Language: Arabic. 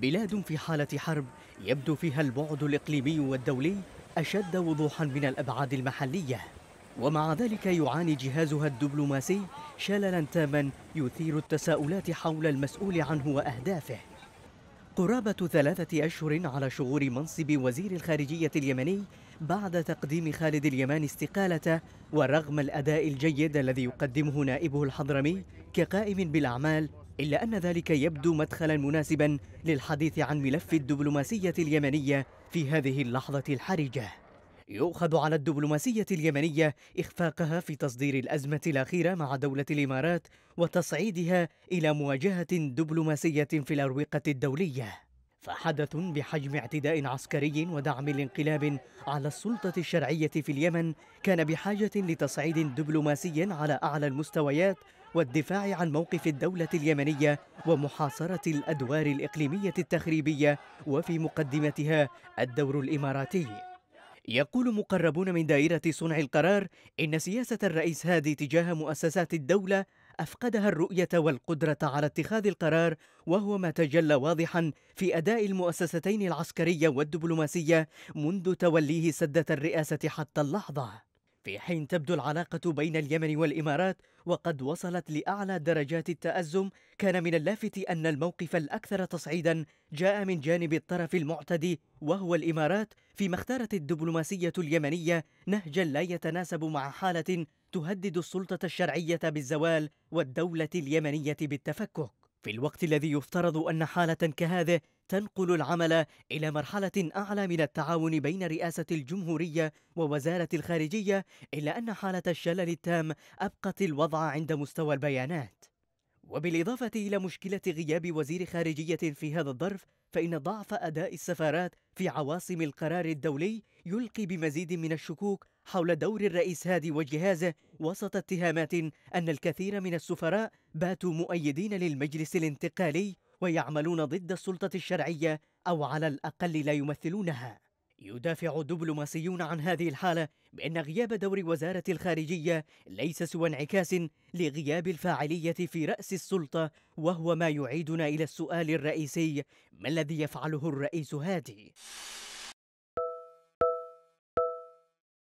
بلاد في حالة حرب يبدو فيها البعد الإقليمي والدولي أشد وضوحا من الأبعاد المحلية ومع ذلك يعاني جهازها الدبلوماسي شللا تاما يثير التساؤلات حول المسؤول عنه وأهدافه قرابة ثلاثة أشهر على شغور منصب وزير الخارجية اليمني بعد تقديم خالد اليمان استقالته ورغم الأداء الجيد الذي يقدمه نائبه الحضرمي كقائم بالأعمال إلا أن ذلك يبدو مدخلا مناسبا للحديث عن ملف الدبلوماسية اليمنية في هذه اللحظة الحرجة يؤخذ على الدبلوماسية اليمنية إخفاقها في تصدير الأزمة الأخيرة مع دولة الإمارات وتصعيدها إلى مواجهة دبلوماسية في الأروقة الدولية فحدث بحجم اعتداء عسكري ودعم لانقلاب على السلطة الشرعية في اليمن كان بحاجة لتصعيد دبلوماسي على أعلى المستويات والدفاع عن موقف الدولة اليمنية ومحاصرة الأدوار الإقليمية التخريبية وفي مقدمتها الدور الإماراتي يقول مقربون من دائرة صنع القرار إن سياسة الرئيس هادي تجاه مؤسسات الدولة أفقدها الرؤية والقدرة على اتخاذ القرار وهو ما تجلى واضحا في أداء المؤسستين العسكرية والدبلوماسية منذ توليه سدة الرئاسة حتى اللحظة في حين تبدو العلاقة بين اليمن والإمارات وقد وصلت لأعلى درجات التأزم كان من اللافت أن الموقف الأكثر تصعيدا جاء من جانب الطرف المعتدي وهو الإمارات فيما اختارت الدبلوماسية اليمنية نهجا لا يتناسب مع حالة تهدد السلطة الشرعية بالزوال والدولة اليمنية بالتفكك في الوقت الذي يفترض أن حالة كهذه تنقل العمل إلى مرحلة أعلى من التعاون بين رئاسة الجمهورية ووزارة الخارجية إلا أن حالة الشلل التام أبقت الوضع عند مستوى البيانات وبالإضافة إلى مشكلة غياب وزير خارجية في هذا الظرف فإن ضعف أداء السفارات في عواصم القرار الدولي يلقي بمزيد من الشكوك حول دور الرئيس هادي وجهازه وسط اتهامات أن الكثير من السفراء باتوا مؤيدين للمجلس الانتقالي ويعملون ضد السلطة الشرعية أو على الأقل لا يمثلونها يدافع الدبلوماسيون عن هذه الحالة بأن غياب دور وزارة الخارجية ليس سوى انعكاس لغياب الفاعلية في رأس السلطة وهو ما يعيدنا إلى السؤال الرئيسي ما الذي يفعله الرئيس هادي؟